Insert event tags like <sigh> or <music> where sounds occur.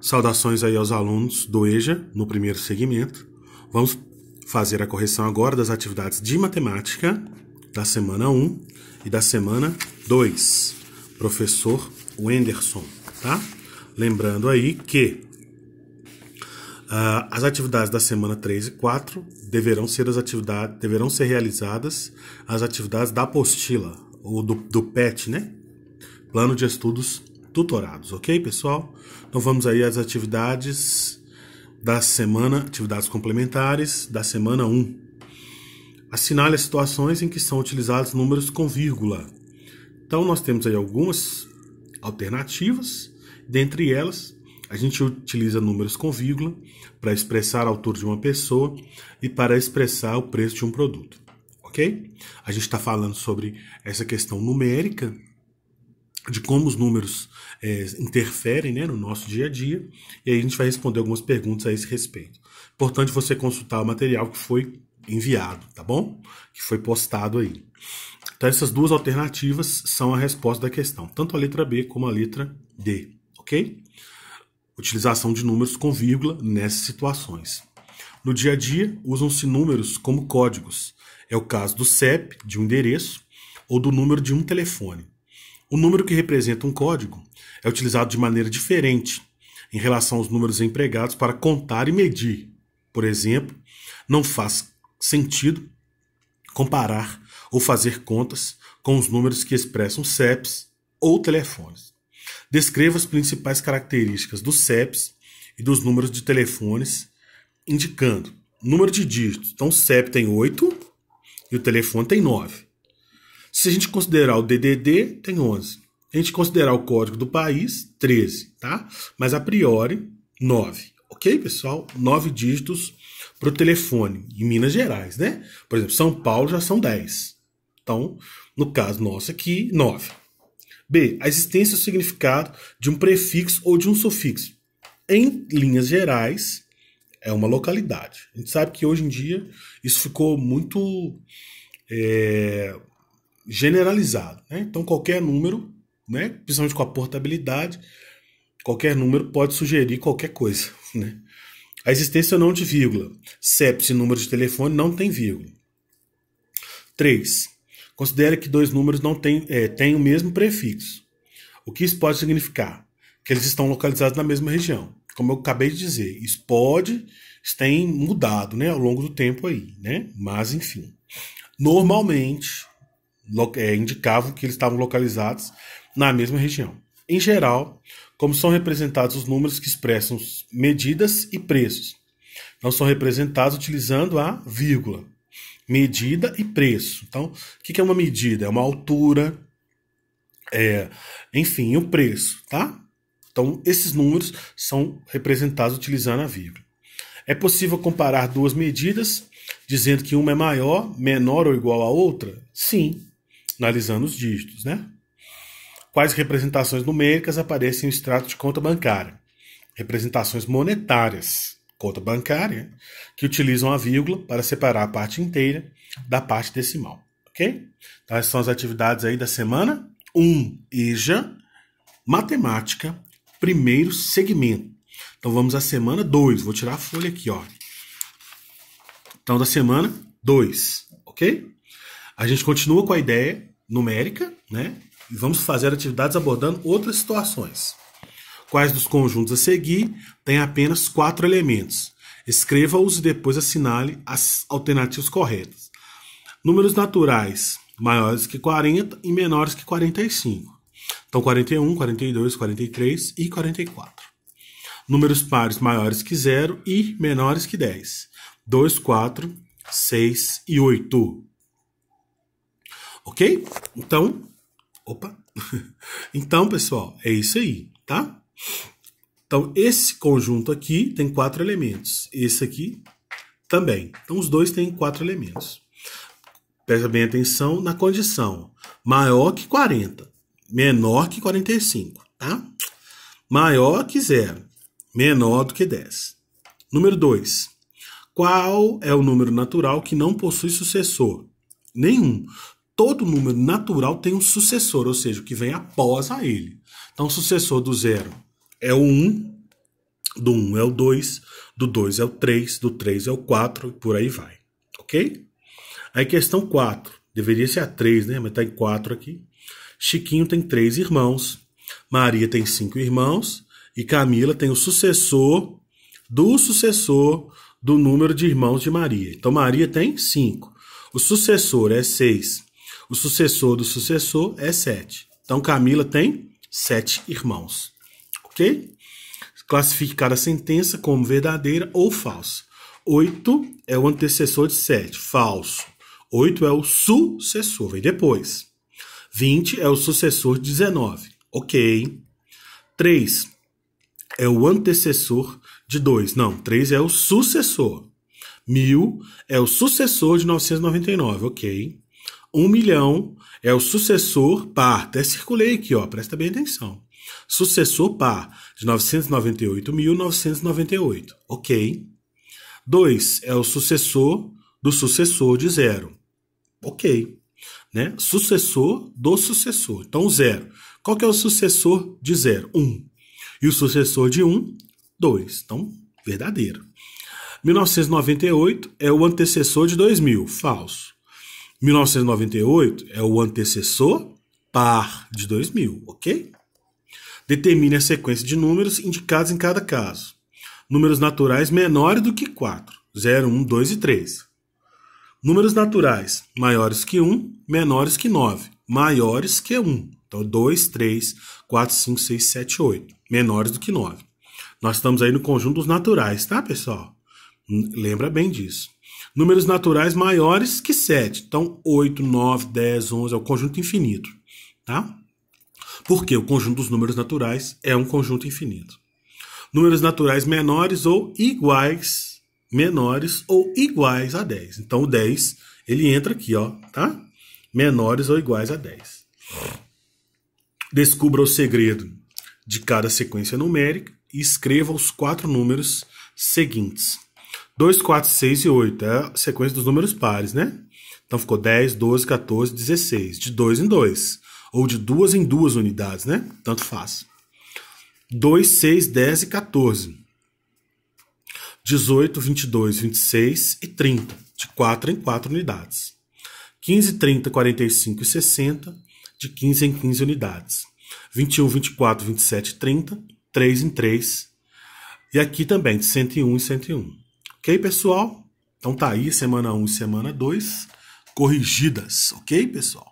Saudações aí aos alunos do EJA, no primeiro segmento. Vamos fazer a correção agora das atividades de matemática da semana 1 e da semana 2. Professor Wenderson, tá? Lembrando aí que uh, as atividades da semana 3 e 4 deverão ser as atividades, deverão ser realizadas as atividades da apostila ou do, do PET, né? Plano de estudos tutorados, ok, pessoal? Então vamos aí às atividades da semana, atividades complementares da semana 1. Assinale as situações em que são utilizados números com vírgula. Então nós temos aí algumas alternativas, dentre elas a gente utiliza números com vírgula para expressar a altura de uma pessoa e para expressar o preço de um produto, ok? A gente está falando sobre essa questão numérica de como os números é, interferem né, no nosso dia a dia, e aí a gente vai responder algumas perguntas a esse respeito. Importante você consultar o material que foi enviado, tá bom? Que foi postado aí. Então, essas duas alternativas são a resposta da questão, tanto a letra B como a letra D, ok? Utilização de números com vírgula nessas situações. No dia a dia, usam-se números como códigos. É o caso do CEP, de um endereço, ou do número de um telefone. O número que representa um código é utilizado de maneira diferente em relação aos números empregados para contar e medir. Por exemplo, não faz sentido comparar ou fazer contas com os números que expressam CEPs ou telefones. Descreva as principais características dos CEPs e dos números de telefones, indicando número de dígitos. Então, o CEP tem 8 e o telefone tem 9. Se a gente considerar o DDD, tem 11. A gente considerar o código do país, 13, tá? Mas a priori, 9. Ok, pessoal? 9 dígitos para o telefone em Minas Gerais, né? Por exemplo, São Paulo já são 10. Então, no caso nosso aqui, 9. B. A existência ou significado de um prefixo ou de um sufixo. Em linhas gerais, é uma localidade. A gente sabe que hoje em dia isso ficou muito. É, generalizado. Né? Então, qualquer número, né? principalmente com a portabilidade, qualquer número pode sugerir qualquer coisa. <laughs> Né? A existência não de vírgula. CEPS, número de telefone, não tem vírgula. 3. Considere que dois números não têm é, tem o mesmo prefixo. O que isso pode significar? Que eles estão localizados na mesma região. Como eu acabei de dizer, isso pode, ter tem mudado né, ao longo do tempo aí, né? Mas enfim. Normalmente, é, indicavam que eles estavam localizados na mesma região. Em geral, como são representados os números que expressam medidas e preços, não são representados utilizando a vírgula. Medida e preço. Então, o que é uma medida? É uma altura, é, enfim, o um preço, tá? Então, esses números são representados utilizando a vírgula. É possível comparar duas medidas dizendo que uma é maior, menor ou igual à outra? Sim analisando os dígitos, né? Quais representações numéricas aparecem no extrato de conta bancária? Representações monetárias, conta bancária, que utilizam a vírgula para separar a parte inteira da parte decimal, ok? Então, essas são as atividades aí da semana. 1, um, EJA, matemática, primeiro segmento. Então, vamos à semana 2. Vou tirar a folha aqui, ó. Então, da semana 2, ok? A gente continua com a ideia numérica, né? E vamos fazer atividades abordando outras situações. Quais dos conjuntos a seguir têm apenas quatro elementos? Escreva-os e depois assinale as alternativas corretas. Números naturais maiores que 40 e menores que 45. Então, 41, 42, 43 e 44. Números pares maiores que zero e menores que 10. 2, 4, 6 e 8. Ok? Então, opa. <laughs> então, pessoal, é isso aí, tá? Então, esse conjunto aqui tem quatro elementos. Esse aqui também. Então, os dois têm quatro elementos. Presta bem atenção na condição. Maior que 40. Menor que 45, tá? Maior que zero. Menor do que 10. Número 2. Qual é o número natural que não possui sucessor? Nenhum todo número natural tem um sucessor, ou seja, o que vem após a ele. Então, o sucessor do zero é o 1, do 1 é o 2, do 2 é o 3, do 3 é o 4 e por aí vai. Ok? Aí, questão 4. Deveria ser a 3, né? Mas tá em 4 aqui. Chiquinho tem 3 irmãos. Maria tem 5 irmãos. E Camila tem o sucessor do sucessor do número de irmãos de Maria. Então Maria tem 5. O sucessor é 6 o sucessor do sucessor é Sete. Então Camila tem sete irmãos. Ok? Classifique cada sentença como verdadeira ou falsa. Oito é o antecessor de sete, falso. Oito é o sucessor, vem depois. Vinte é o sucessor de 19, ok. Três é o antecessor de dois, não, três é o sucessor. Mil é o sucessor de 999, ok. Um milhão é o sucessor par. Até circulei aqui, ó, presta bem atenção. Sucessor par de 998.998. Ok. 2 é o sucessor do sucessor de zero. Ok. Né? Sucessor do sucessor. Então, zero. Qual que é o sucessor de zero? Um. E o sucessor de um, dois. Então, verdadeiro. 1998 é o antecessor de 2000. Falso. 1998 é o antecessor par de 2000, ok? Determine a sequência de números indicados em cada caso. Números naturais menores do que 4, 0, 1, 2 e 3. Números naturais maiores que 1, menores que 9, maiores que 1. Então, 2, 3, 4, 5, 6, 7, 8. Menores do que 9. Nós estamos aí no conjunto dos naturais, tá, pessoal? Lembra bem disso números naturais maiores que 7. Então, 8, 9, 10, 11 é o conjunto infinito. Tá? Porque o conjunto dos números naturais é um conjunto infinito. Números naturais menores ou iguais, menores ou iguais a 10. Então, o 10, ele entra aqui, ó, tá? Menores ou iguais a 10. Descubra o segredo de cada sequência numérica e escreva os quatro números seguintes. 2, 4, 6 e 8. É a sequência dos números pares, né? Então ficou 10, 12, 14, 16. De 2 em 2. Ou de 2 em 2 unidades, né? Tanto faz. 2, 6, 10 e 14. 18, 22, 26 e 30. De 4 em 4 unidades. 15, 30, 45 e 60. De 15 em 15 unidades. 21, 24, 27 e 30. 3 em 3. E aqui também, de 101 e 101. Ok, pessoal? Então tá aí, semana 1 um e semana 2 corrigidas, ok, pessoal?